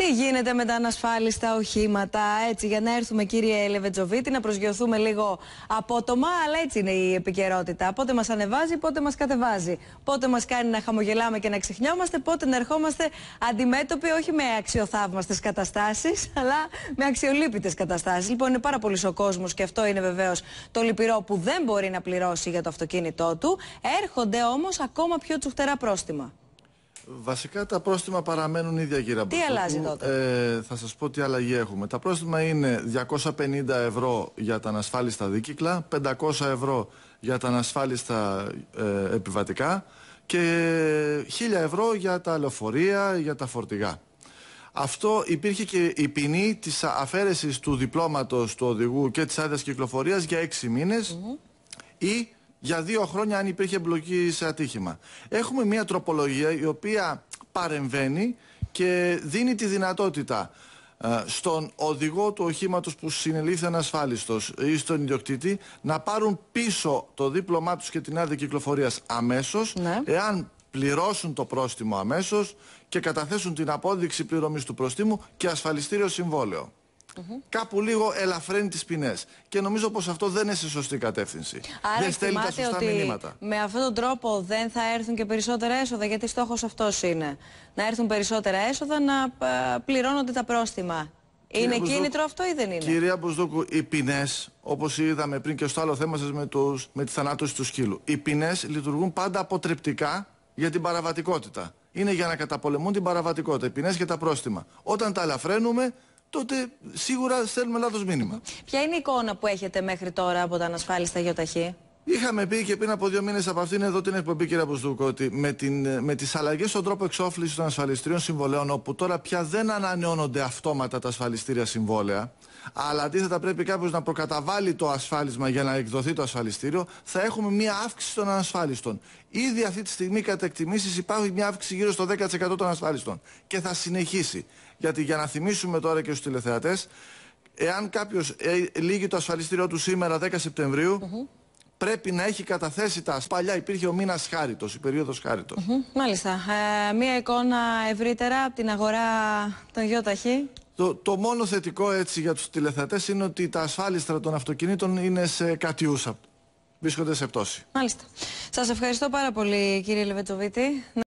Τι γίνεται με τα ανασφάλιστα οχήματα, έτσι για να έρθουμε κύριε Λεβεντζοβίτη, να προσγειωθούμε λίγο απότομα, αλλά έτσι είναι η επικαιρότητα. Πότε μας ανεβάζει, πότε μας κατεβάζει. Πότε μας κάνει να χαμογελάμε και να ξεχνιόμαστε, πότε να ερχόμαστε αντιμέτωποι όχι με αξιοθαύμαστες καταστάσεις, αλλά με αξιολύπητες καταστάσεις. Λοιπόν, είναι πάρα πολύς ο κόσμος και αυτό είναι βεβαίως το λυπηρό που δεν μπορεί να πληρώσει για το αυτοκίνητό του. Έρχονται όμως ακόμα πιο τσουχτερά πρόστιμα. Βασικά τα πρόστιμα παραμένουν ίδια γύρω από Τι αλλάζει τότε. Ε, θα σας πω τι αλλαγή έχουμε. Τα πρόστιμα είναι 250 ευρώ για τα ανασφάλιστα δίκυκλα, 500 ευρώ για τα ανασφάλιστα ε, επιβατικά και 1000 ευρώ για τα λεωφορεία, για τα φορτηγά. Αυτό υπήρχε και η ποινή της αφαίρεσης του διπλώματος του οδηγού και της άδειας κυκλοφορίας για 6 μήνες ή για δύο χρόνια αν υπήρχε εμπλοκή σε ατύχημα. Έχουμε μια τροπολογία η οποία παρεμβαίνει και δίνει τη δυνατότητα ε, στον οδηγό του οχήματος που συνελήφθη ανασφάλιστος ή στον ιδιοκτήτη να πάρουν πίσω το δίπλωμά τους και την άδεια κυκλοφορίας αμέσως ναι. εάν πληρώσουν το πρόστιμο αμέσως και καταθέσουν την απόδειξη πληρωμής του προστίμου και ασφαλιστήριο συμβόλαιο κάπου λίγο ελαφραίνει τις ποινές. Και νομίζω πως αυτό δεν είναι σε σωστή κατεύθυνση. δεν στέλνει τα σωστά ότι μηνύματα. Με αυτόν τον τρόπο δεν θα έρθουν και περισσότερα έσοδα, γιατί στόχος αυτός είναι. Να έρθουν περισσότερα έσοδα, να ε, πληρώνονται τα πρόστιμα. Είναι κίνητρο αυτό ή δεν είναι. Κυρία Μπουσδούκου, οι ποινές, όπως είδαμε πριν και στο άλλο θέμα σας με, με τη θανάτωση του σκύλου, οι ποινές λειτουργούν πάντα αποτρεπτικά για την παραβατικότητα. Είναι για να καταπολεμούν την παραβατικότητα. Οι ποινές και τα πρόστιμα. Όταν τα ελαφραίνουμε, τότε σίγουρα στέλνουμε λάθος μήνυμα. Ποια είναι η εικόνα που έχετε μέχρι τώρα από τα ανασφάλιστα γεωταχή. Είχαμε πει και πριν από δύο μήνες από αυτήν εδώ την εκπομπή, κύριε Αποστούκο, ότι με, την, με τις αλλαγές στον τρόπο εξόφλησης των ασφαλιστήριων συμβολέων, όπου τώρα πια δεν ανανεώνονται αυτόματα τα ασφαλιστήρια συμβόλαια, αλλά αντίθετα πρέπει κάποιος να προκαταβάλει το ασφάλισμα για να εκδοθεί το ασφαλιστήριο, θα έχουμε μια αύξηση των ανασφάλιστων. Ήδη αυτή τη στιγμή, κατά εκτιμήσεις, υπάρχει μια αύξηση γύρω στο 10% των ασφάλιστων. Και θα συνεχίσει. Γιατί για να θυμίσουμε τώρα και στους τηλεθεατές, εάν κάποιος ε, λύγει το ασφαλιστήριό του σήμερα 10 σεπτεμβριου πρέπει να έχει καταθέσει τα σπαλιά. Υπήρχε ο μήνας χάριτος, η περίοδος χάριτος. Μάλιστα. Ε, μία εικόνα ευρύτερα από την αγορά των ΙΟΤΑΧΗ. Το, το μόνο θετικό έτσι για τους τηλεθεατές είναι ότι τα ασφάλιστρα των αυτοκινήτων είναι σε κατιούσα. Βρίσκονται σε πτώση. Μάλιστα. Σας ευχαριστώ πάρα πολύ κύριε Λεβετσοβίτη.